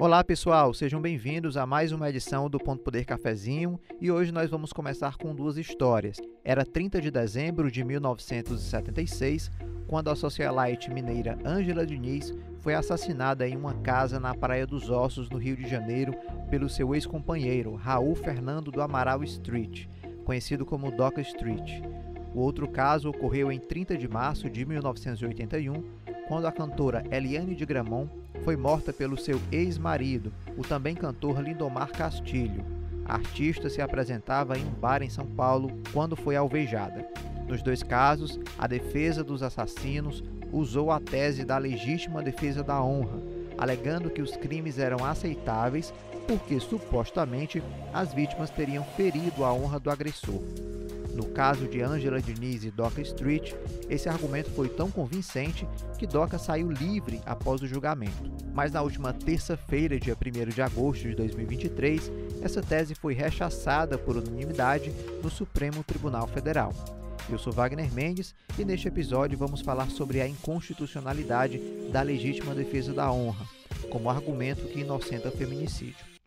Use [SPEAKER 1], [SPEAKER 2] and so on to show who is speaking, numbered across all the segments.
[SPEAKER 1] Olá pessoal, sejam bem-vindos a mais uma edição do Ponto Poder Cafezinho e hoje nós vamos começar com duas histórias. Era 30 de dezembro de 1976, quando a socialite mineira Ângela Diniz foi assassinada em uma casa na Praia dos Ossos, no Rio de Janeiro, pelo seu ex-companheiro Raul Fernando do Amaral Street, conhecido como Doca Street. O outro caso ocorreu em 30 de março de 1981, quando a cantora Eliane de Gramont foi morta pelo seu ex-marido, o também cantor Lindomar Castilho. A artista se apresentava em um bar em São Paulo quando foi alvejada. Nos dois casos, a defesa dos assassinos usou a tese da legítima defesa da honra, alegando que os crimes eram aceitáveis porque supostamente as vítimas teriam ferido a honra do agressor. No caso de Angela Diniz e Doca Street, esse argumento foi tão convincente que Doca saiu livre após o julgamento. Mas na última terça-feira, dia 1 de agosto de 2023, essa tese foi rechaçada por unanimidade no Supremo Tribunal Federal. Eu sou Wagner Mendes e neste episódio vamos falar sobre a inconstitucionalidade da legítima defesa da honra, como argumento que inocenta feminicídio.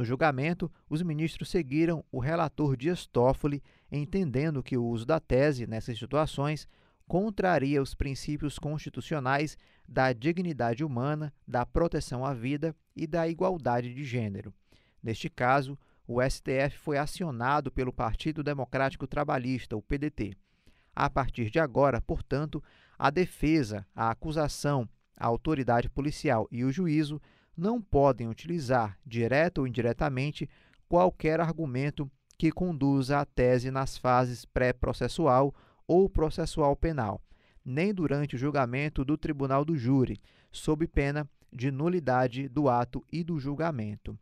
[SPEAKER 1] No julgamento, os ministros seguiram o relator Dias Toffoli, entendendo que o uso da tese nessas situações contraria os princípios constitucionais da dignidade humana, da proteção à vida e da igualdade de gênero. Neste caso, o STF foi acionado pelo Partido Democrático Trabalhista, o PDT. A partir de agora, portanto, a defesa, a acusação, a autoridade policial e o juízo não podem utilizar, direta ou indiretamente, qualquer argumento que conduza à tese nas fases pré-processual ou processual penal, nem durante o julgamento do tribunal do júri, sob pena de nulidade do ato e do julgamento.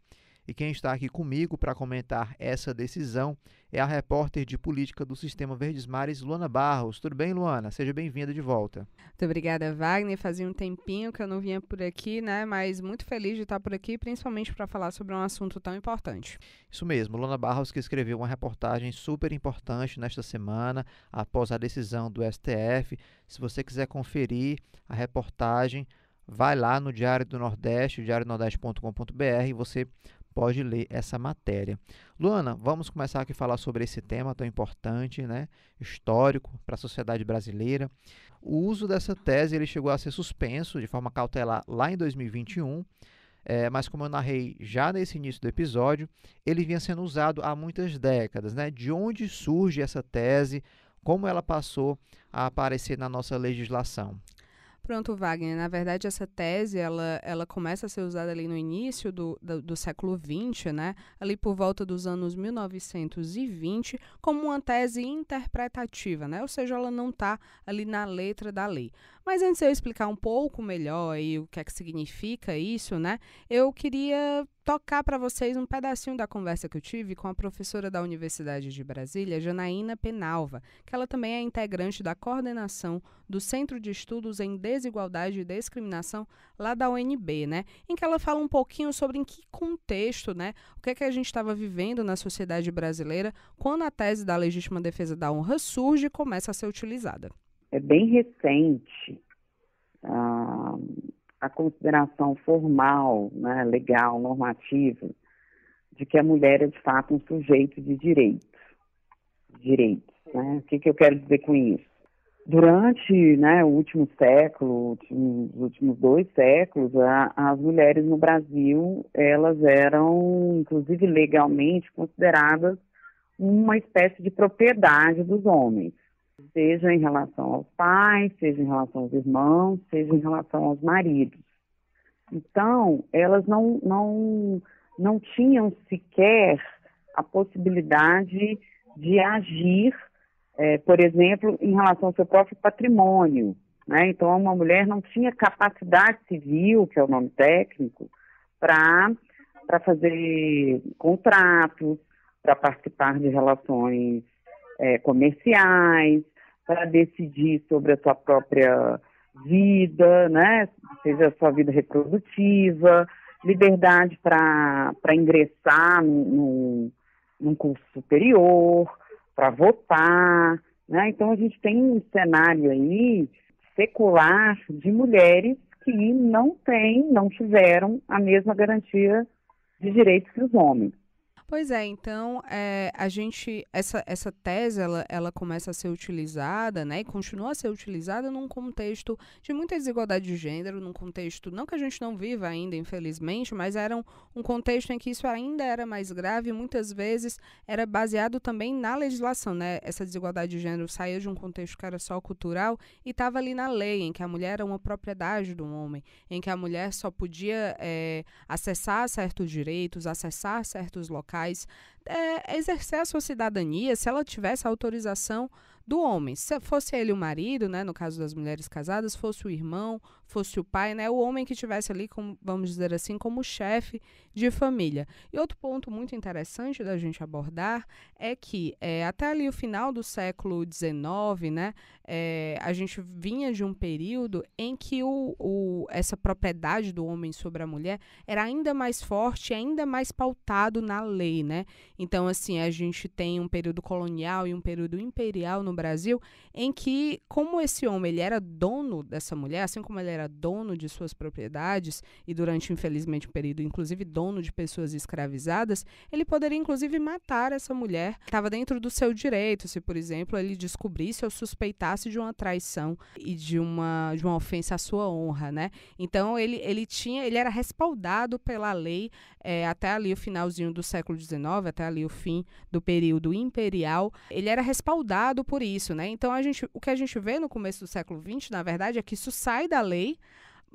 [SPEAKER 1] E quem está aqui comigo para comentar essa decisão é a repórter de política do Sistema Verdes Mares, Luana Barros. Tudo bem, Luana? Seja bem-vinda de volta.
[SPEAKER 2] Muito obrigada, Wagner. Fazia um tempinho que eu não vinha por aqui, né? Mas muito feliz de estar por aqui, principalmente para falar sobre um assunto tão
[SPEAKER 1] importante. Isso mesmo, Luana Barros que escreveu uma reportagem super importante nesta semana, após a decisão do STF. Se você quiser conferir a reportagem, vai lá no Diário do Nordeste, diariodonordeste.com.br, e você pode ler essa matéria. Luana, vamos começar aqui a falar sobre esse tema tão importante, né, histórico para a sociedade brasileira. O uso dessa tese ele chegou a ser suspenso de forma cautelar lá em 2021. É, eh, mas como eu narrei já nesse início do episódio, ele vinha sendo usado há muitas décadas. Né? De onde surge essa tese? Como ela passou a aparecer na nossa legislação?
[SPEAKER 2] pronto Wagner, na verdade, essa tese ela, ela começa a ser usada ali no início do, do, do século XX, né? ali por volta dos anos 1920, como uma tese interpretativa, né? ou seja, ela não está ali na letra da lei. Mas antes de eu explicar um pouco melhor e o que é que significa isso, né? Eu queria tocar para vocês um pedacinho da conversa que eu tive com a professora da Universidade de Brasília, Janaína Penalva, que ela também é integrante da coordenação do Centro de Estudos em Desigualdade e Discriminação lá da UNB, né? Em que ela fala um pouquinho sobre em que contexto, né? O que é que a gente estava vivendo na sociedade brasileira quando a tese da legítima defesa da honra surge e começa a ser utilizada
[SPEAKER 3] é bem recente a, ah, a consideração formal, né, legal, normativa, de que a mulher é de fato um sujeito de direitos. Direitos. Né? O que, que eu quero dizer com isso? Durante né, o último século, os últimos dois séculos, a, as mulheres no Brasil, elas eram, inclusive legalmente, consideradas uma espécie de propriedade dos homens seja em relação aos pais, seja em relação aos irmãos, seja em relação aos maridos. Então, elas não, não, não tinham sequer a possibilidade de agir, é, por exemplo, em relação ao seu próprio patrimônio. Né? Então, uma mulher não tinha capacidade civil, que é o nome técnico, para fazer contratos, para participar de relações é, comerciais, para decidir sobre a sua própria vida, né? seja a sua vida reprodutiva, liberdade para ingressar num, num curso superior, para votar. Né? Então a gente tem um cenário aí secular de mulheres que não têm, não tiveram a mesma garantia de direitos que os homens.
[SPEAKER 2] Pois é, então é, a gente essa, essa tese ela, ela começa a ser utilizada, né, e continua a ser utilizada num contexto de muita desigualdade de gênero, num contexto não que a gente não viva ainda, infelizmente, mas era um, um contexto em que isso ainda era mais grave, e muitas vezes era baseado também na legislação, né? Essa desigualdade de gênero saía de um contexto que era só cultural e estava ali na lei em que a mulher era uma propriedade do homem, em que a mulher só podia é, acessar certos direitos, acessar certos locais locais, é, exercer a sua cidadania se ela tivesse autorização do homem. Se fosse ele o marido, né, no caso das mulheres casadas, fosse o irmão, fosse o pai, né, o homem que tivesse ali, como, vamos dizer assim, como chefe de família. E outro ponto muito interessante da gente abordar é que é, até ali o final do século XIX, né, é, a gente vinha de um período em que o, o, essa propriedade do homem sobre a mulher era ainda mais forte, ainda mais pautado na lei, né? Então, assim, a gente tem um período colonial e um período imperial no Brasil, em que, como esse homem ele era dono dessa mulher, assim como ele era dono de suas propriedades, e durante, infelizmente, um período, inclusive, dono de pessoas escravizadas, ele poderia, inclusive, matar essa mulher. Estava dentro do seu direito, se, por exemplo, ele descobrisse ou suspeitasse de uma traição e de uma, de uma ofensa à sua honra, né? Então, ele, ele tinha, ele era respaldado pela lei é, até ali o finalzinho do século XIX, até ali o fim do período imperial, ele era respaldado por isso, né? Então a gente, o que a gente vê no começo do século XX, na verdade, é que isso sai da lei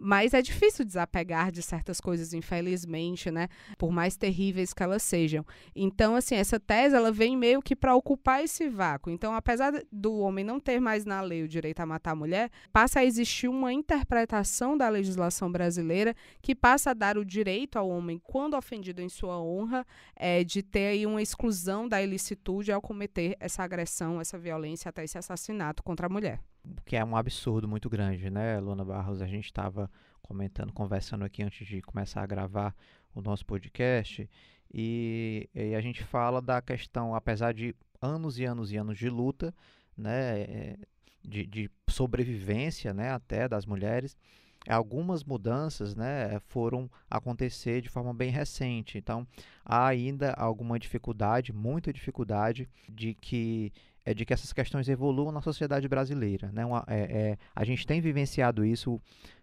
[SPEAKER 2] mas é difícil desapegar de certas coisas, infelizmente, né? Por mais terríveis que elas sejam. Então, assim, essa tese ela vem meio que para ocupar esse vácuo. Então, apesar do homem não ter mais na lei o direito a matar a mulher, passa a existir uma interpretação da legislação brasileira que passa a dar o direito ao homem, quando ofendido em sua honra, é, de ter aí uma exclusão da ilicitude ao cometer essa agressão, essa violência, até esse assassinato contra a mulher
[SPEAKER 1] que é um absurdo muito grande, né, Luna Barros? A gente estava comentando, conversando aqui antes de começar a gravar o nosso podcast, e, e, a gente fala da questão, apesar de anos e anos e anos de luta, né, eh, de, de sobrevivência, né, até das mulheres, algumas mudanças né, foram acontecer de forma bem recente. Então, há ainda alguma dificuldade, muita dificuldade, de que é, de que essas questões evoluam na sociedade brasileira. Né? Uma, é, é a gente tem vivenciado isso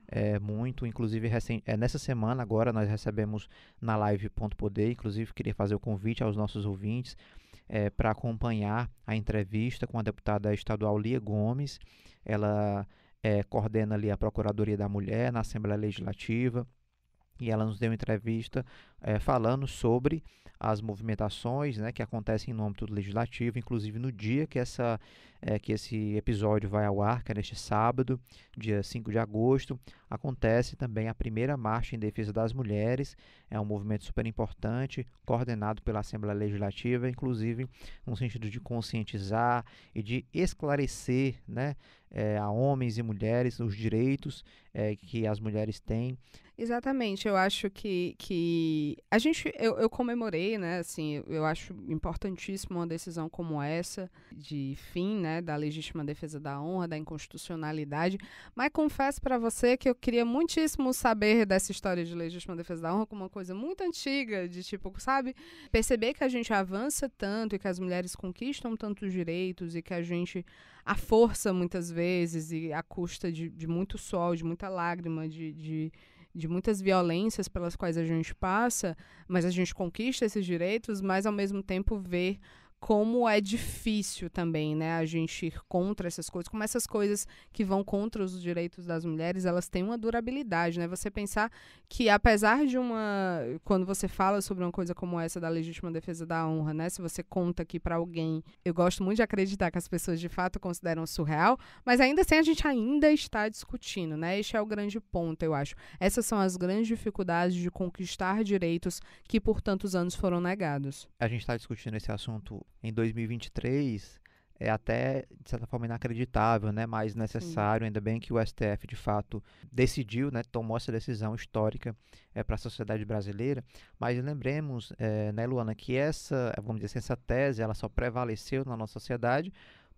[SPEAKER 1] é, muito, inclusive recém, nessa semana agora nós recebemos na live Ponto Poder, inclusive queria fazer o convite aos nossos ouvintes é, para acompanhar a entrevista com a deputada estadual Lia Gomes, ela coordena ali a Procuradoria da Mulher na Assembleia Legislativa, e ela nos deu entrevista é, falando sobre as movimentações né, que acontecem no âmbito do legislativo, inclusive no dia que, essa, é, que esse episódio vai ao ar, que é neste sábado, dia 5 de agosto, acontece também a primeira marcha em defesa das mulheres, é um movimento super importante, coordenado pela Assembleia Legislativa, inclusive no sentido de conscientizar e de esclarecer né, é, a homens e mulheres os direitos é, que as mulheres têm.
[SPEAKER 2] Exatamente, eu acho que, que a gente, eu, eu comemorei, né, assim, eu, acho importantíssimo uma decisão como essa, de fim, né, da legítima defesa da honra, da inconstitucionalidade, mas confesso para você que eu queria muitíssimo saber dessa história de legítima defesa da honra como uma coisa muito antiga, de tipo, sabe, perceber que a gente avança tanto e que as mulheres conquistam tantos direitos e que a gente, a força muitas vezes e à custa de, de muito sol, de muita lágrima, de, de de muitas violências pelas quais a gente passa, mas a gente conquista esses direitos, mas ao mesmo tempo ver como é difícil também, né, a gente ir contra essas coisas, como essas coisas que vão contra os direitos das mulheres, elas têm uma durabilidade, né? Você pensar que apesar de uma quando você fala sobre uma coisa como essa da legítima defesa da honra, né, se você conta aqui para alguém, eu gosto muito de acreditar que as pessoas de fato consideram surreal, mas ainda assim a gente ainda está discutindo, né? Este é o grande ponto, eu acho. Essas são as grandes dificuldades de conquistar direitos que por tantos anos foram
[SPEAKER 1] negados. A gente está discutindo esse assunto em 2023 é até, de certa forma, inacreditável, né? mas necessário. Sim. Ainda bem que o STF, de fato, decidiu, né? tomou essa decisão histórica é, para a sociedade brasileira. Mas lembremos, é, né, Luana, que essa, vamos dizer, assim, essa tese ela só prevaleceu na nossa sociedade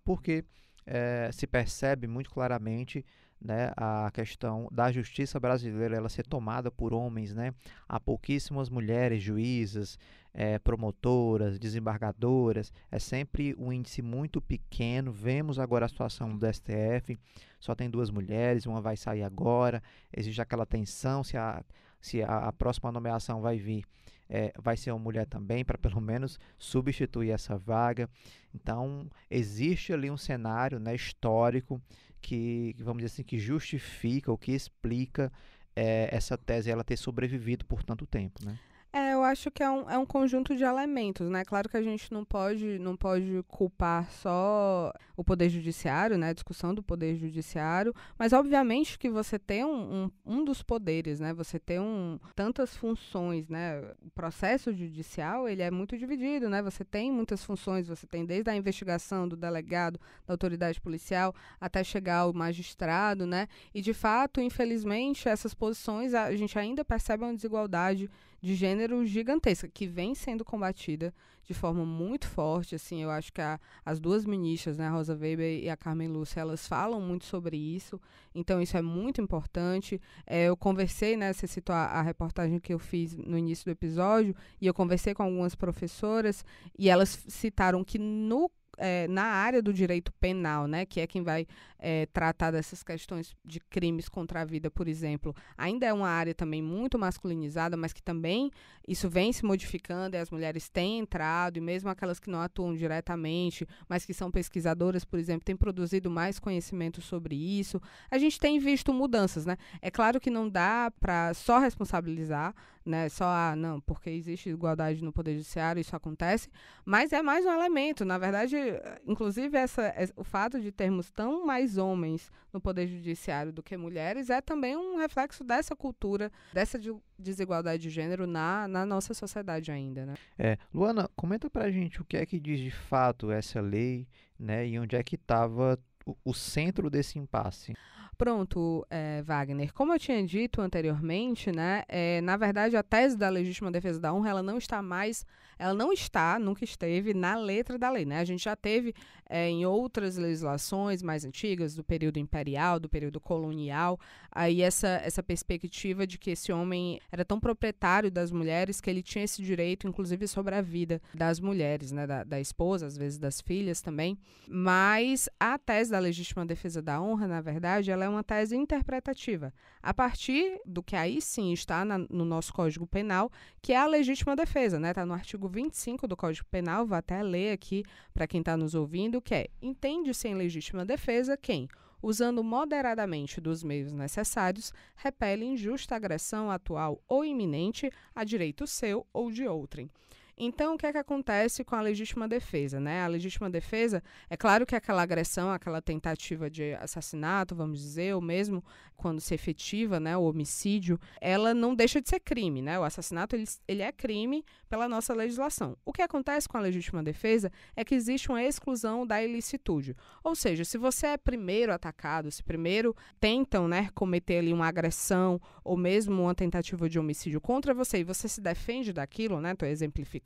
[SPEAKER 1] porque é, se percebe muito claramente né, a questão da justiça brasileira ela ser tomada por homens, né? Há pouquíssimas mulheres juízas, é, promotoras, desembargadoras, é sempre um índice muito pequeno. Vemos agora a situação do STF, só tem duas mulheres, uma vai sair agora, existe aquela tensão se a, se a, a próxima nomeação vai vir. É, vai ser uma mulher também, para pelo menos substituir essa vaga. Então, existe ali um cenário né, histórico que, vamos dizer assim, que justifica ou que explica é, essa tese ela ter sobrevivido por tanto tempo. Né?
[SPEAKER 2] eu acho que é um, é um conjunto de elementos, né? Claro que a gente não pode, não pode culpar só o Poder Judiciário, né? A discussão do Poder Judiciário, mas obviamente que você tem um, um, um dos poderes, né? Você tem um, tantas funções, né? O processo judicial, ele é muito dividido, né? Você tem muitas funções, você tem desde a investigação do delegado, da autoridade policial, até chegar ao magistrado, né? E de fato, infelizmente, essas posições, a gente ainda percebe uma desigualdade de gênero gigantesca, que vem sendo combatida de forma muito forte. Assim, eu acho que a, as duas ministras, né, a Rosa Weber e a Carmen Lúcia, elas falam muito sobre isso. Então, isso é muito importante. É, eu conversei, né, você citou a, a, reportagem que eu fiz no início do episódio, e eu conversei com algumas professoras, e elas citaram que no é, na área do direito penal, né, que é quem vai é, tratar dessas questões de crimes contra a vida, por exemplo, ainda é uma área também muito masculinizada, mas que também isso vem se modificando e as mulheres têm entrado, e mesmo aquelas que não atuam diretamente, mas que são pesquisadoras, por exemplo, têm produzido mais conhecimento sobre isso. A gente tem visto mudanças, né? É claro que não dá para só responsabilizar né? Só, ah, não, porque existe igualdade no Poder Judiciário, isso acontece, mas é mais um elemento. Na verdade, inclusive, essa, o fato de termos tão mais homens no Poder Judiciário do que mulheres é também um reflexo dessa cultura, dessa desigualdade de gênero na, na nossa sociedade ainda, né?
[SPEAKER 1] É. Luana, comenta pra gente o que é que diz de fato essa lei, né? E onde é que estava o, o centro desse impasse.
[SPEAKER 2] Pronto, é, Wagner. Como eu tinha dito anteriormente, né, é, na verdade a tese da legítima defesa da honra ela não está mais ela não está, nunca esteve na letra da lei. Né? A gente já teve é, em outras legislações mais antigas, do período imperial, do período colonial, aí essa, essa perspectiva de que esse homem era tão proprietário das mulheres que ele tinha esse direito, inclusive, sobre a vida das mulheres, né? da, da esposa, às vezes das filhas também. Mas a tese da legítima defesa da honra, na verdade, ela é uma tese interpretativa. A partir do que aí sim está na, no nosso Código Penal, que é a legítima defesa, né? Está no artigo 25 do Código Penal, vou até ler aqui para quem está nos ouvindo, que é entende-se em legítima defesa quem, usando moderadamente dos meios necessários, repele injusta agressão atual ou iminente a direito seu ou de outrem. Então, o que é que acontece com a legítima defesa? Né? A legítima defesa, é claro que aquela agressão, aquela tentativa de assassinato, vamos dizer, ou mesmo quando se efetiva né, o homicídio, ela não deixa de ser crime. Né? O assassinato ele, ele é crime pela nossa legislação. O que acontece com a legítima defesa é que existe uma exclusão da ilicitude. Ou seja, se você é primeiro atacado, se primeiro tentam né, cometer ali uma agressão ou mesmo uma tentativa de homicídio contra você e você se defende daquilo, né? Estou exemplificando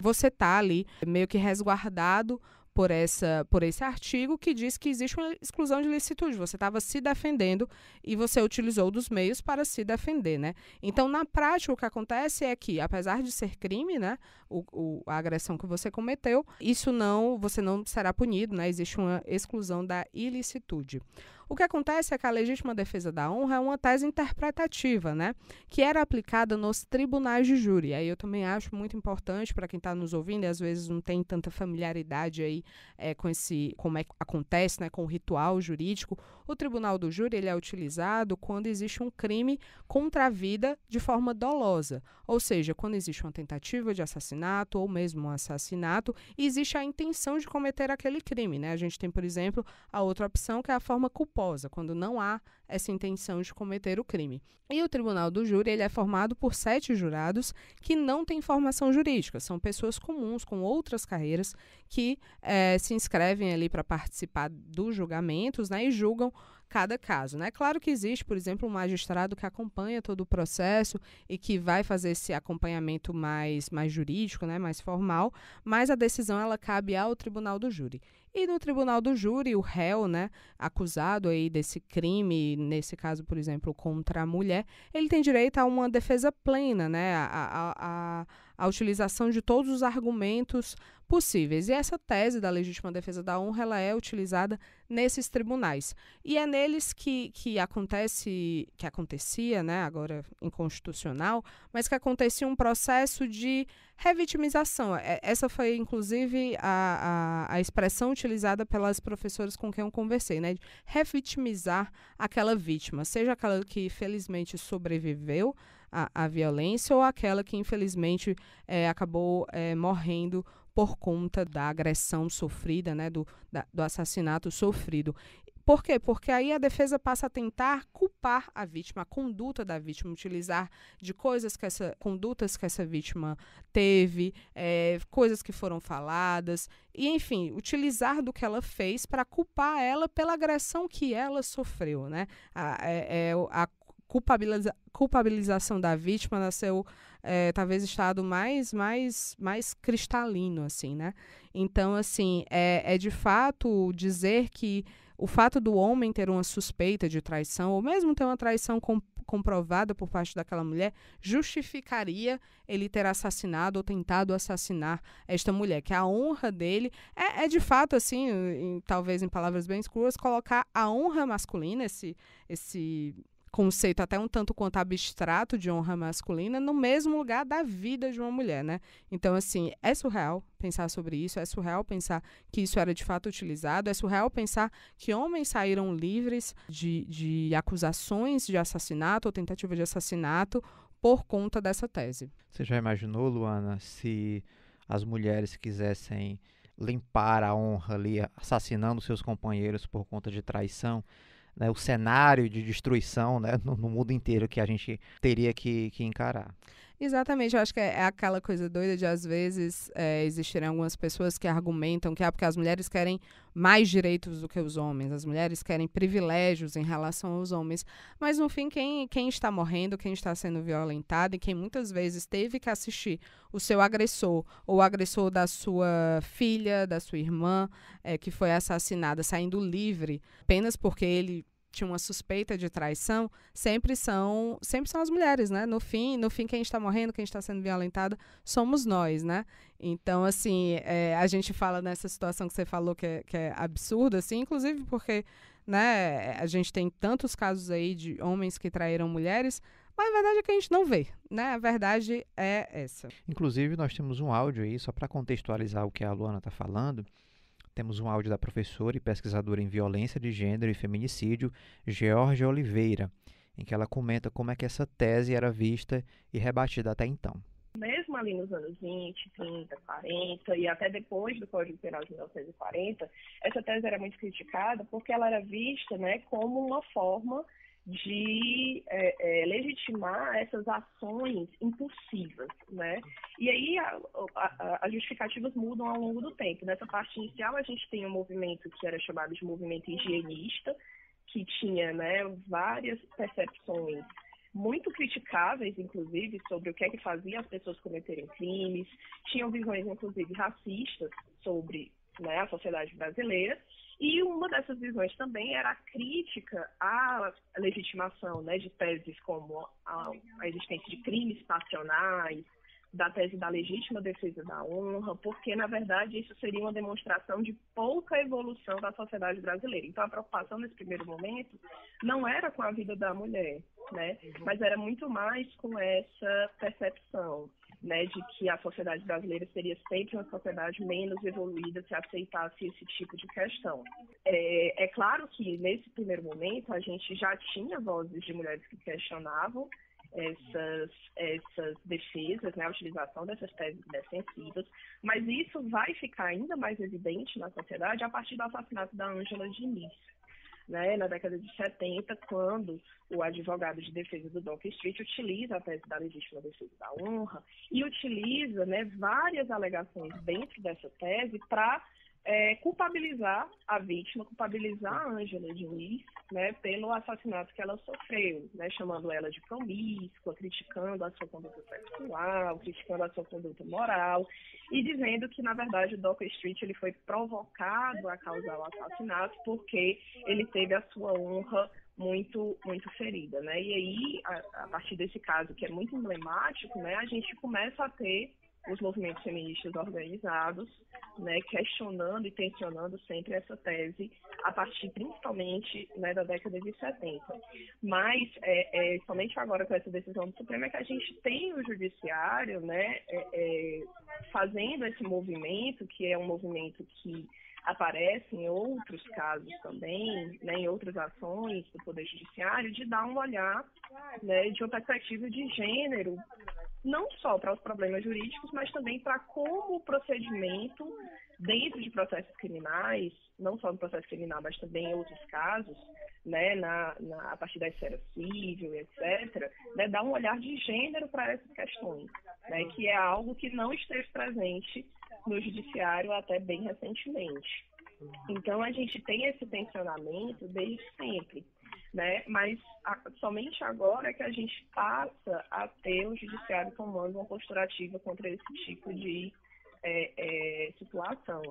[SPEAKER 2] você está ali meio que resguardado por, essa, por esse artigo que diz que existe uma exclusão de licitude. Você estava se defendendo e você utilizou dos meios para se defender, né? Então, na prática, o que acontece é que, apesar de ser crime, né, o, o, a agressão que você cometeu, isso não, você não será punido, né? Existe uma exclusão da ilicitude. O que acontece é que a legítima defesa da honra é uma tese interpretativa, né? Que era aplicada nos tribunais de júri. Aí eu também acho muito importante para quem está nos ouvindo e às vezes não tem tanta familiaridade aí é, com esse, como é que acontece, né? Com o ritual jurídico. O tribunal do júri ele é utilizado quando existe um crime contra a vida de forma dolosa. Ou seja, quando existe uma tentativa de assassinato ou mesmo um assassinato, existe a intenção de cometer aquele crime, né? A gente tem, por exemplo, a outra opção que é a forma culpável culposa, quando não há essa intenção de cometer o crime. E o tribunal do júri ele é formado por sete jurados que não têm formação jurídica, são pessoas comuns com outras carreiras que é, se inscrevem ali para participar dos julgamentos né, e julgam cada caso. É né? claro que existe, por exemplo, um magistrado que acompanha todo o processo e que vai fazer esse acompanhamento mais, mais jurídico, né, mais formal, mas a decisão ela cabe ao tribunal do júri. E no tribunal do júri, o réu, né, acusado aí desse crime, nesse caso, por exemplo, contra a mulher, ele tem direito a uma defesa plena, né, a, a, a a utilização de todos os argumentos possíveis. E essa tese da legítima defesa da honra ela é utilizada nesses tribunais. E é neles que, que acontece, que acontecia, né, agora inconstitucional, mas que acontecia um processo de revitimização. É, essa foi, inclusive, a, a, a expressão utilizada pelas professoras com quem eu conversei, né? De revitimizar aquela vítima, seja aquela que felizmente sobreviveu a, a violência ou aquela que, infelizmente, é, acabou é, morrendo por conta da agressão sofrida, né, do, da, do assassinato sofrido. Por quê? Porque aí a defesa passa a tentar culpar a vítima, a conduta da vítima, utilizar de coisas que essa condutas que essa vítima teve, é, coisas que foram faladas, e enfim, utilizar do que ela fez para culpar ela pela agressão que ela sofreu, né? A, é, é a culpabiliza culpabilização da vítima nasceu é, talvez estado mais mais mais cristalino assim né então assim é, é de fato dizer que o fato do homem ter uma suspeita de traição ou mesmo ter uma traição com comprovada por parte daquela mulher justificaria ele ter assassinado ou tentado assassinar esta mulher, que a honra dele é, é de fato assim, em, talvez em palavras bem escuras, colocar a honra masculina, esse, esse conceito até um tanto quanto abstrato de honra masculina no mesmo lugar da vida de uma mulher, né? Então, assim, é surreal pensar sobre isso, é surreal pensar que isso era de fato utilizado, é surreal pensar que homens saíram livres de, de acusações de assassinato ou tentativa de assassinato por conta dessa tese.
[SPEAKER 1] Você já imaginou, Luana, se as mulheres quisessem limpar a honra ali, assassinando seus companheiros por conta de traição? né, o cenário de destruição né, no, no, mundo inteiro que a gente teria que, que encarar.
[SPEAKER 2] Exatamente, eu acho que é, é, aquela coisa doida de às vezes é, existirem algumas pessoas que argumentam que ah, porque as mulheres querem mais direitos do que os homens, as mulheres querem privilégios em relação aos homens. Mas no fim, quem, quem está morrendo, quem está sendo violentado e quem muitas vezes teve que assistir o seu agressor ou o agressor da sua filha, da sua irmã, é, que foi assassinada, saindo livre apenas porque ele tinha uma suspeita de traição, sempre são, sempre são as mulheres, né? No fim, no fim quem está morrendo, quem está sendo violentada, somos nós, né? Então, assim, é, a gente fala nessa situação que você falou que é, que é absurda, assim, inclusive porque, né, a gente tem tantos casos aí de homens que traíram mulheres, mas a verdade é que a gente não vê, né? A verdade é essa.
[SPEAKER 1] Inclusive, nós temos um áudio aí, só para contextualizar o que a Luana está falando, temos um áudio da professora e pesquisadora em violência de gênero e feminicídio, Georgia Oliveira, em que ela comenta como é que essa tese era vista e rebatida até então.
[SPEAKER 4] Mesmo ali nos anos 20, 30, 40 e até depois do Código Penal de 1940, essa tese era muito criticada porque ela era vista né, como uma forma de é, é, legitimar essas ações impulsivas, né? E aí as justificativas mudam ao longo do tempo. Nessa parte inicial a gente tem um movimento que era chamado de movimento higienista, que tinha né, várias percepções muito criticáveis, inclusive, sobre o que é que fazia as pessoas cometerem crimes, tinham visões, inclusive, racistas sobre né, a sociedade brasileira, e uma dessas visões também era a crítica à legitimação né, de teses como a, a existência de crimes passionais, da tese da legítima defesa da honra, porque, na verdade, isso seria uma demonstração de pouca evolução da sociedade brasileira. Então, a preocupação nesse primeiro momento não era com a vida da mulher, né? mas era muito mais com essa percepção né, de que a sociedade brasileira seria sempre uma sociedade menos evoluída se aceitasse esse tipo de questão. É, é, claro que, nesse primeiro momento, a gente já tinha vozes de mulheres que questionavam essas, essas defesas, né, a utilização dessas teses defensivas, mas isso vai ficar ainda mais evidente na sociedade a partir do assassinato da Ângela Diniz né, na década de 70, quando o advogado de defesa do Dock Street utiliza a tese da legítima defesa da honra e utiliza né, várias alegações dentro dessa tese para é, culpabilizar a vítima, culpabilizar a Ângela de Luiz, né, pelo assassinato que ela sofreu, né, chamando ela de promíscua, criticando a sua conduta sexual, criticando a sua conduta moral e dizendo que, na verdade, o Docker Street ele foi provocado a causar o assassinato porque ele teve a sua honra muito muito ferida, né? E aí, a, a partir desse caso que é muito emblemático, né, a gente começa a ter os movimentos feministas organizados, né, questionando e tensionando sempre essa tese, a partir principalmente né, da década de 70. Mas, é, é, somente agora com essa decisão do Supremo, é que a gente tem o judiciário né, é, é fazendo esse movimento, que é um movimento que aparece em outros casos também, né, em outras ações do Poder Judiciário, de dar um olhar né, de uma perspectiva de gênero, não só para os problemas jurídicos, mas também para como o procedimento dentro de processos criminais, não só no processo criminal, mas também em outros casos, né, na, na a partir da esfera civil, etc., né, dar um olhar de gênero para essas questões, né, que é algo que não esteve presente no judiciário até bem recentemente. Então a gente tem esse tensionamento desde sempre, né? Mas a, somente agora que a gente passa a ter o judiciário tomando uma postura ativa contra esse tipo de é, é, situação.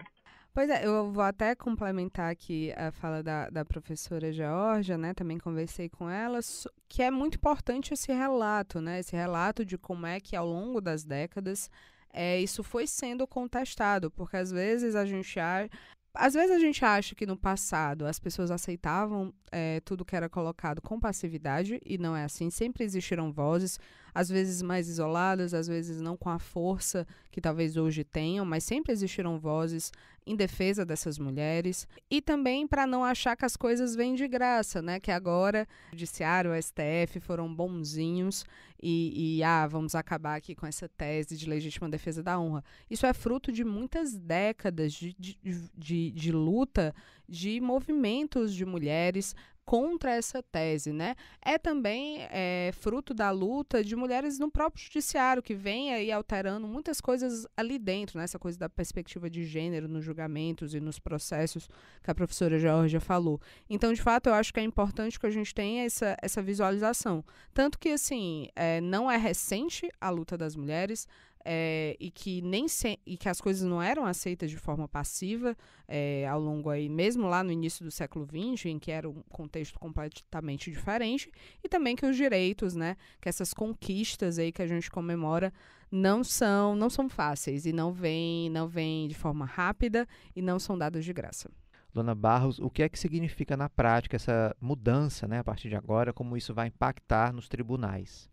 [SPEAKER 2] Pois é, eu vou até complementar aqui a fala da, da professora Georgia, né? Também conversei com ela, que é muito importante esse relato, né? Esse relato de como é que ao longo das décadas é, isso foi sendo contestado, porque às vezes a gente acha. Às vezes a gente acha que no passado as pessoas aceitavam é, tudo que era colocado com passividade, e não é assim. Sempre existiram vozes, às vezes mais isoladas, às vezes não com a força que talvez hoje tenham, mas sempre existiram vozes em defesa dessas mulheres e também para não achar que as coisas vêm de graça, né? Que agora o judiciário, o STF foram bonzinhos e, e ah, vamos acabar aqui com essa tese de legítima defesa da honra. Isso é fruto de muitas décadas de, de, de, de luta de movimentos de mulheres contra essa tese, né? É também é, fruto da luta de mulheres no próprio judiciário que vem aí alterando muitas coisas ali dentro, né? coisa da perspectiva de gênero nos julgamentos e nos processos que a professora Georgia falou. Então, de fato, eu acho que é importante que a gente tenha essa, essa visualização, tanto que assim é, não é recente a luta das mulheres é, e, que nem se, e que as coisas não eram aceitas de forma passiva é, ao longo aí, mesmo lá no início do século XX, em que era um contexto completamente diferente, e também que os direitos, né, que essas conquistas aí que a gente comemora não são, não são fáceis e não vêm não vem de forma rápida e não são dados de graça.
[SPEAKER 1] Dona Barros, o que é que significa na prática essa mudança, né, a partir de agora, como isso vai impactar nos tribunais?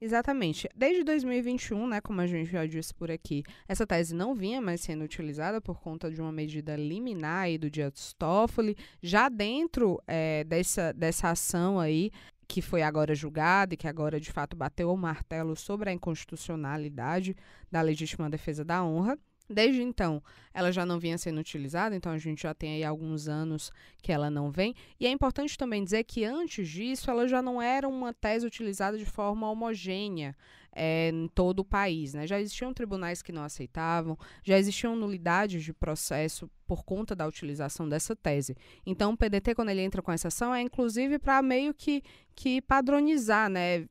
[SPEAKER 2] Exatamente. Desde 2021, né, como a gente já disse por aqui, essa tese não vinha mais sendo utilizada por conta de uma medida liminar aí do Dias Toffoli. Já dentro é, dessa, dessa ação aí, que foi agora julgada e que agora de fato bateu o martelo sobre a inconstitucionalidade da legítima defesa da honra, Desde então, ela já não vinha sendo utilizada, então a gente já tem aí alguns anos que ela não vem. E é importante também dizer que antes disso, ela já não era uma tese utilizada de forma homogênea é, em todo o país. Né? Já existiam tribunais que não aceitavam, já existiam nulidades de processo por conta da utilização dessa tese. Então, o PDT, quando ele entra com essa ação, é inclusive para meio que, que padronizar, né?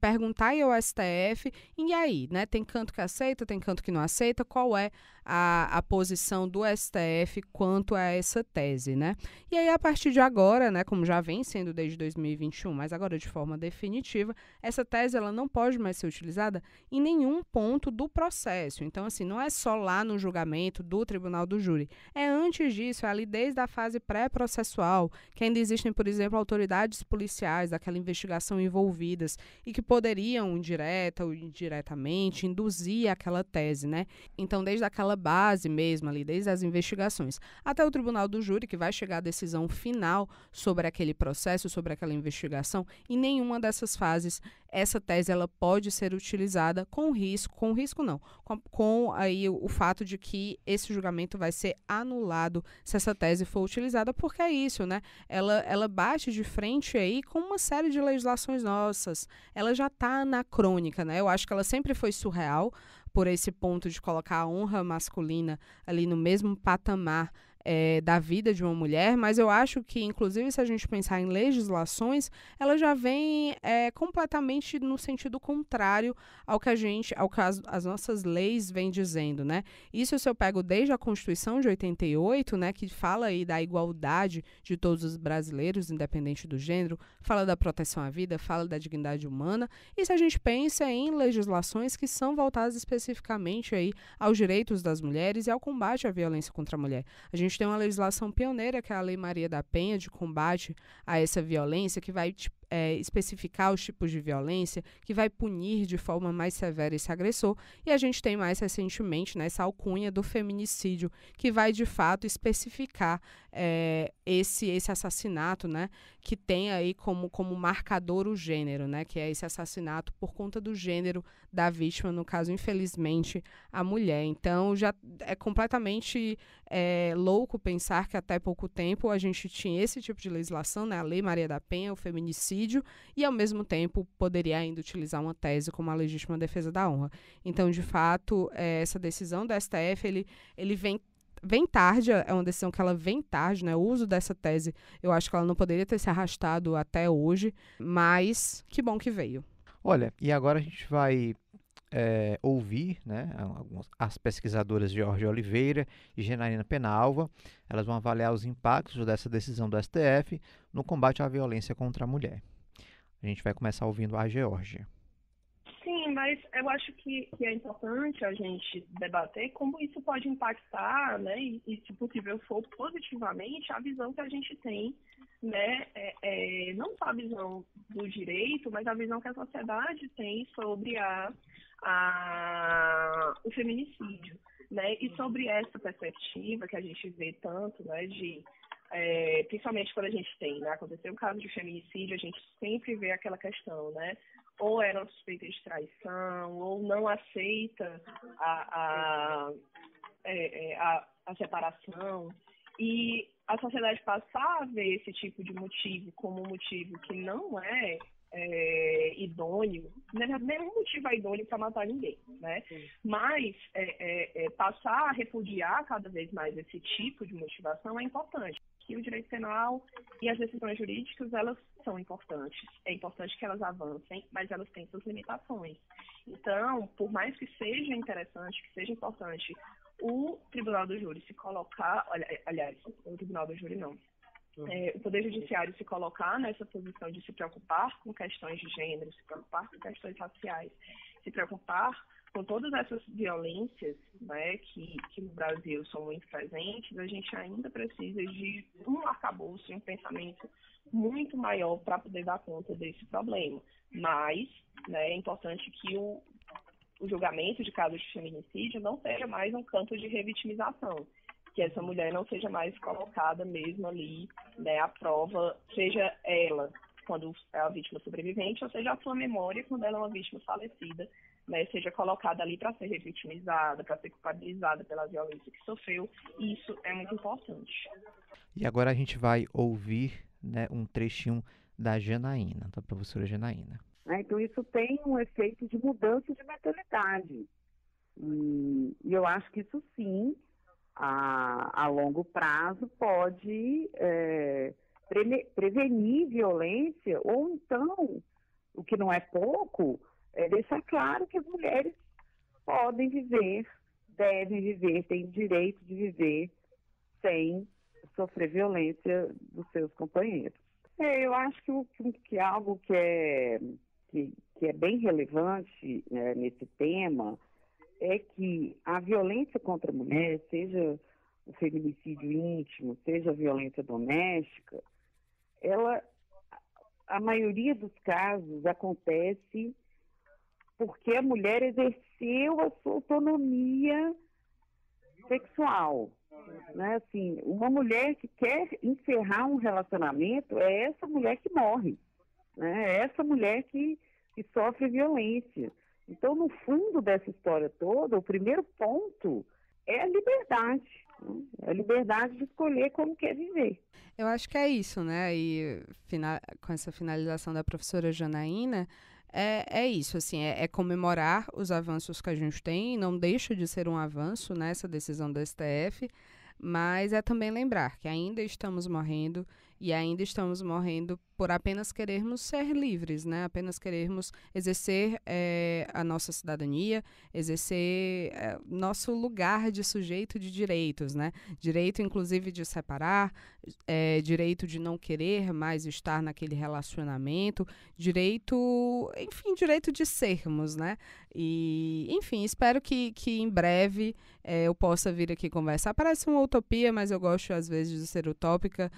[SPEAKER 2] perguntar ao STF, e aí, né? Tem canto que aceita, tem canto que não aceita, qual é a, a posição do STF quanto a essa tese, né? E aí, a partir de agora, né, como já vem sendo desde 2021, mas agora de forma definitiva, essa tese ela não pode mais ser utilizada em nenhum ponto do processo. Então, assim, não é só lá no julgamento do tribunal do júri. É antes disso, é ali desde a fase pré-processual, que ainda existem, por exemplo, autoridades policiais daquela investigação envolvidas e que poderiam, indireta ou indiretamente, induzir aquela tese, né? Então, desde aquela base mesmo ali, desde as investigações, até o tribunal do júri, que vai chegar à decisão final sobre aquele processo, sobre aquela investigação, em nenhuma dessas fases essa tese ela pode ser utilizada com risco, com risco não, com, com aí o, o, fato de que esse julgamento vai ser anulado se essa tese for utilizada, porque é isso, né? Ela, ela bate de frente aí com uma série de legislações nossas. Ela já está anacrônica, né? Eu acho que ela sempre foi surreal por esse ponto de colocar a honra masculina ali no mesmo patamar é, da vida de uma mulher, mas eu acho que, inclusive, se a gente pensar em legislações, ela já vem é, completamente no sentido contrário ao que a gente, ao que as, as nossas leis vêm dizendo, né? Isso se eu pego desde a Constituição de 88, né, que fala aí da igualdade de todos os brasileiros, independente do gênero, fala da proteção à vida, fala da dignidade humana, e se a gente pensa em legislações que são voltadas especificamente aí aos direitos das mulheres e ao combate à violência contra a mulher. A gente tem uma legislação pioneira, que é a Lei Maria da Penha, de combate a essa violência, que vai tipo, é, especificar os tipos de violência, que vai punir de forma mais severa esse agressor. E a gente tem mais recentemente né, essa alcunha do feminicídio, que vai de fato especificar é, esse, esse assassinato, né, que tem aí como, como marcador o gênero, né, que é esse assassinato por conta do gênero, da vítima, no caso, infelizmente, a mulher. Então, já é completamente é, louco pensar que até pouco tempo a gente tinha esse tipo de legislação, né? a Lei Maria da Penha, o feminicídio, e ao mesmo tempo poderia ainda utilizar uma tese como a legítima defesa da honra. Então, de fato, é, essa decisão do STF, ele, ele vem vem tarde, é uma decisão que ela vem tarde, né? O uso dessa tese, eu acho que ela não poderia ter se arrastado até hoje, mas que bom que veio.
[SPEAKER 1] Olha, e agora a gente vai é, ouvir né, algumas, as pesquisadoras Jorge Oliveira e Genarina Penalva. Elas vão avaliar os impactos dessa decisão do STF no combate à violência contra a mulher. A gente vai começar ouvindo a Georgia.
[SPEAKER 4] Sim, mas eu acho que, que, é importante a gente debater como isso pode impactar, né, e, e se possível for positivamente, a visão que a gente tem né, é, é, não só a visão do direito, mas a visão que a sociedade tem sobre a, a, o feminicídio, né, e sobre essa perspectiva que a gente vê tanto, né, de é, principalmente quando a gente tem, né, aconteceu um caso de feminicídio, a gente sempre vê aquela questão, né, ou era suspeita de traição, ou não aceita a, a, é, é, a, a separação, e a sociedade passar a ver esse tipo de motivo como um motivo que não é, é idôneo, é nenhum motivo é idôneo para matar ninguém, né? Sim. Mas é, é, é, passar a repudiar cada vez mais esse tipo de motivação é importante. Que o direito penal e as decisões jurídicas elas são importantes. É importante que elas avancem, mas elas têm suas limitações. Então, por mais que seja interessante, que seja importante o Tribunal do Júri se colocar, aliás, o Tribunal do Júri não, hum. é, o Poder Judiciário se colocar nessa posição de se preocupar com questões de gênero, se preocupar com questões raciais, se preocupar com todas essas violências né, que, que no Brasil são muito presentes, a gente ainda precisa de um arcabouço, um pensamento muito maior para poder dar conta desse problema. Mas né, é importante que o o julgamento de casos de feminicídio não seja mais um canto de revitimização, que essa mulher não seja mais colocada mesmo ali, né, à prova, seja ela quando é a vítima sobrevivente, ou seja, a sua memória quando ela é uma vítima falecida, né, seja colocada ali para ser revitimizada, para ser culpabilizada pela violência que sofreu, isso é muito importante.
[SPEAKER 1] E agora a gente vai ouvir né, um trechinho da Janaína, da professora Janaína.
[SPEAKER 4] Né? Então, isso tem
[SPEAKER 3] um efeito de mudança de mentalidade. E, eu acho que isso sim, a, a longo prazo, pode é, pre prevenir violência, ou então, o que não é pouco, é deixar claro que as mulheres podem viver, devem viver, têm o direito de viver sem sofrer violência dos seus companheiros. É, eu acho que, que algo que é que, que é bem relevante né, nesse tema é que a violência contra a mulher, seja o feminicídio íntimo, seja a violência doméstica, ela, a maioria dos casos acontece porque a mulher exerceu a sua autonomia sexual. Né? Assim, uma mulher que quer encerrar um relacionamento é essa mulher que morre. Né? É essa mulher que, que sofre violência. Então, no fundo dessa história toda, o primeiro ponto
[SPEAKER 2] é a liberdade. Né? É a liberdade de escolher como quer viver. Eu acho que é isso, né? E com essa finalização da professora Janaína, é, é isso, assim, é, é, comemorar os avanços que a gente tem, não deixa de ser um avanço nessa né, decisão do STF, mas é também lembrar que ainda estamos morrendo e ainda estamos morrendo por apenas querermos ser livres, né? apenas querermos exercer é, a nossa cidadania, exercer é, nosso lugar de sujeito de direitos, né? direito inclusive de separar, é, direito de não querer mais estar naquele relacionamento, direito, enfim, direito de sermos, né? E, enfim, espero que, que em breve eu possa vir aqui conversar. Parece uma utopia, mas eu gosto às vezes de ser utópica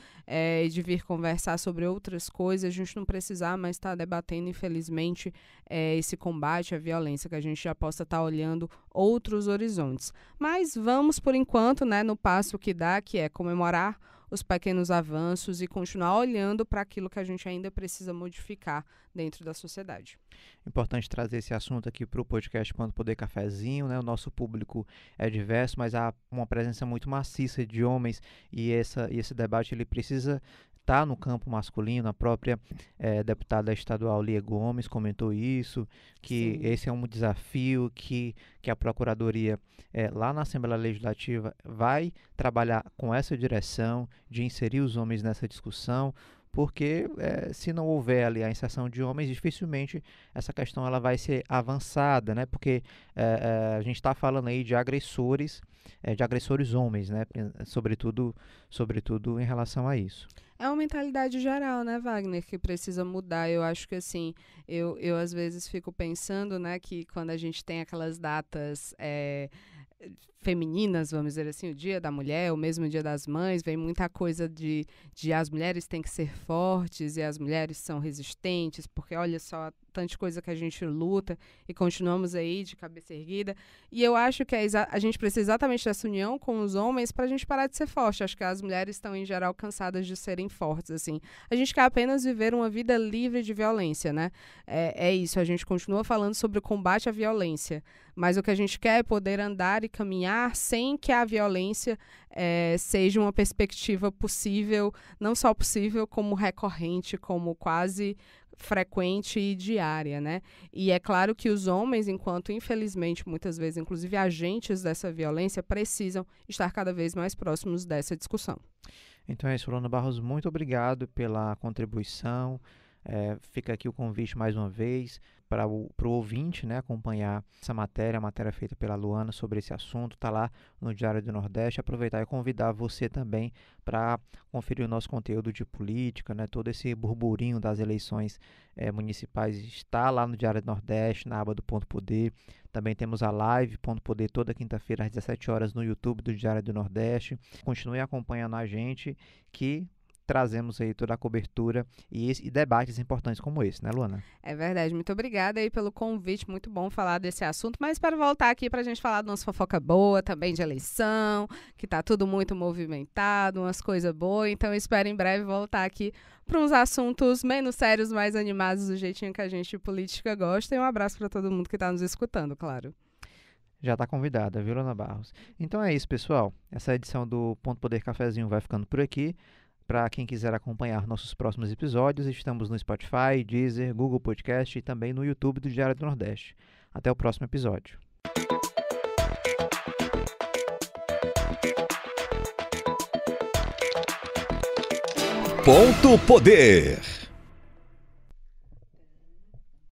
[SPEAKER 2] e de vir conversar sobre outras coisas, a gente não precisar mais estar tá debatendo, infelizmente, é, esse combate à violência, que a gente já possa estar tá olhando outros horizontes. Mas vamos, por enquanto, né, no passo que dá, que é comemorar os pequenos avanços e continuar olhando para aquilo que a gente ainda precisa modificar dentro da sociedade.
[SPEAKER 1] Importante trazer esse assunto aqui para o podcast Quando Poder Cafezinho, né? O nosso público é diverso, mas há uma presença muito maciça de homens e, essa, e esse debate ele precisa está no campo masculino. A própria é, deputada estadual Lia Gomes comentou isso, que Sim. esse é um desafio que, que a Procuradoria é, lá na Assembleia Legislativa vai trabalhar com essa direção de inserir os homens nessa discussão, porque é, se não houver ali a inserção de homens, dificilmente essa questão ela vai ser avançada, né? Porque é, é, a gente está falando aí de agressores, de agressores homens, né? Sobretudo, sobretudo em relação a isso
[SPEAKER 2] é uma mentalidade geral, né, Wagner, que precisa mudar. Eu acho que assim, eu, eu às vezes fico pensando, né, que quando a gente tem aquelas datas. É, femininas, vamos dizer assim, o Dia da Mulher, o mesmo Dia das Mães, vem muita coisa de, de as mulheres têm que ser fortes e as mulheres são resistentes, porque olha só tanta coisa que a gente luta e continuamos aí de cabeça erguida. E eu acho que é a gente precisa exatamente dessa união com os homens para a gente parar de ser forte. Acho que as mulheres estão, em geral, cansadas de serem fortes, assim. A gente quer apenas viver uma vida livre de violência, né? É, é isso, a gente continua falando sobre o combate à violência, mas o que a gente quer é poder andar e caminhar caminhar sem que a violência é, seja uma perspectiva possível, não só possível, como recorrente, como quase frequente e diária, né? E é claro que os homens, enquanto infelizmente muitas vezes, inclusive agentes dessa violência, precisam estar cada vez mais próximos dessa discussão.
[SPEAKER 1] Então é isso, Lona Barros. Muito obrigado pela contribuição. É, fica aqui o convite mais uma vez para o ouvinte né, acompanhar essa matéria, a matéria feita pela Luana sobre esse assunto, está lá no Diário do Nordeste. Aproveitar e convidar você também para conferir o nosso conteúdo de política, né, todo esse burburinho das eleições é, municipais está lá no Diário do Nordeste, na aba do Ponto Poder. Também temos a live Ponto Poder toda quinta-feira às 17 horas no YouTube do Diário do Nordeste. Continue acompanhando a gente que trazemos aí toda a cobertura e, e, debates importantes como esse, né, Luana?
[SPEAKER 2] É verdade. Muito obrigada aí pelo convite. Muito bom falar desse assunto. Mas espero voltar aqui para a gente falar de umas fofoca boa, também de eleição, que tá tudo muito movimentado, umas coisas boas. Então, espero em breve voltar aqui para uns assuntos menos sérios, mais animados, do jeitinho que a gente política gosta. E um abraço para todo mundo que está nos escutando, claro.
[SPEAKER 1] Já está convidada, viu, Lana Barros? Então é isso, pessoal. Essa edição do Ponto Poder Cafezinho vai ficando por aqui para quem quiser acompanhar nossos próximos episódios, estamos no Spotify, Deezer, Google Podcast e também no YouTube do Diário do Nordeste. Até o próximo episódio. Ponto Poder.